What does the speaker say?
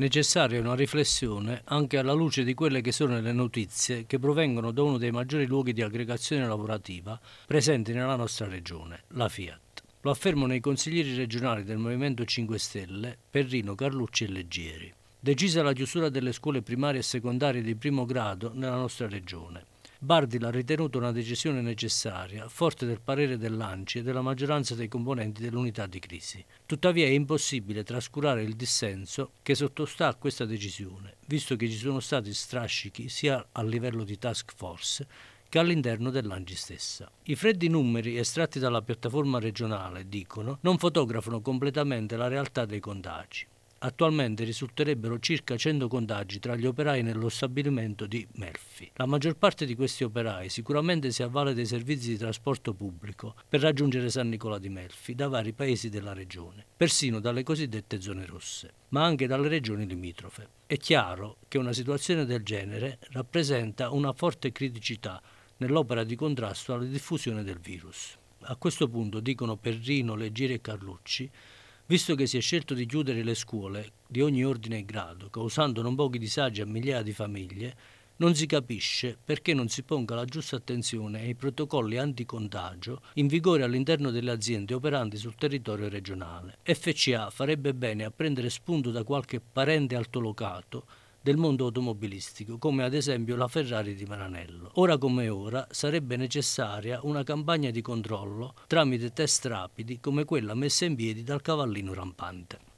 necessaria una riflessione anche alla luce di quelle che sono le notizie che provengono da uno dei maggiori luoghi di aggregazione lavorativa presenti nella nostra regione, la Fiat. Lo affermano i consiglieri regionali del Movimento 5 Stelle, Perrino, Carlucci e Leggieri. Decisa la chiusura delle scuole primarie e secondarie di primo grado nella nostra regione, Bardi l'ha ritenuta una decisione necessaria, forte del parere dell'ANCI e della maggioranza dei componenti dell'unità di crisi. Tuttavia è impossibile trascurare il dissenso che sottostà a questa decisione, visto che ci sono stati strascichi sia a livello di task force che all'interno dell'Angi stessa. I freddi numeri estratti dalla piattaforma regionale, dicono, non fotografano completamente la realtà dei contagi. Attualmente risulterebbero circa 100 contagi tra gli operai nello stabilimento di Melfi. La maggior parte di questi operai sicuramente si avvale dei servizi di trasporto pubblico per raggiungere San Nicola di Melfi da vari paesi della regione, persino dalle cosiddette zone rosse, ma anche dalle regioni limitrofe. È chiaro che una situazione del genere rappresenta una forte criticità nell'opera di contrasto alla diffusione del virus. A questo punto, dicono Perrino, Leggeri e Carlucci, Visto che si è scelto di chiudere le scuole di ogni ordine e grado, causando non pochi disagi a migliaia di famiglie, non si capisce perché non si ponga la giusta attenzione ai protocolli anticontagio in vigore all'interno delle aziende operanti sul territorio regionale. FCA farebbe bene a prendere spunto da qualche parente altolocato del mondo automobilistico, come ad esempio la Ferrari di Maranello. Ora come ora sarebbe necessaria una campagna di controllo tramite test rapidi come quella messa in piedi dal cavallino rampante.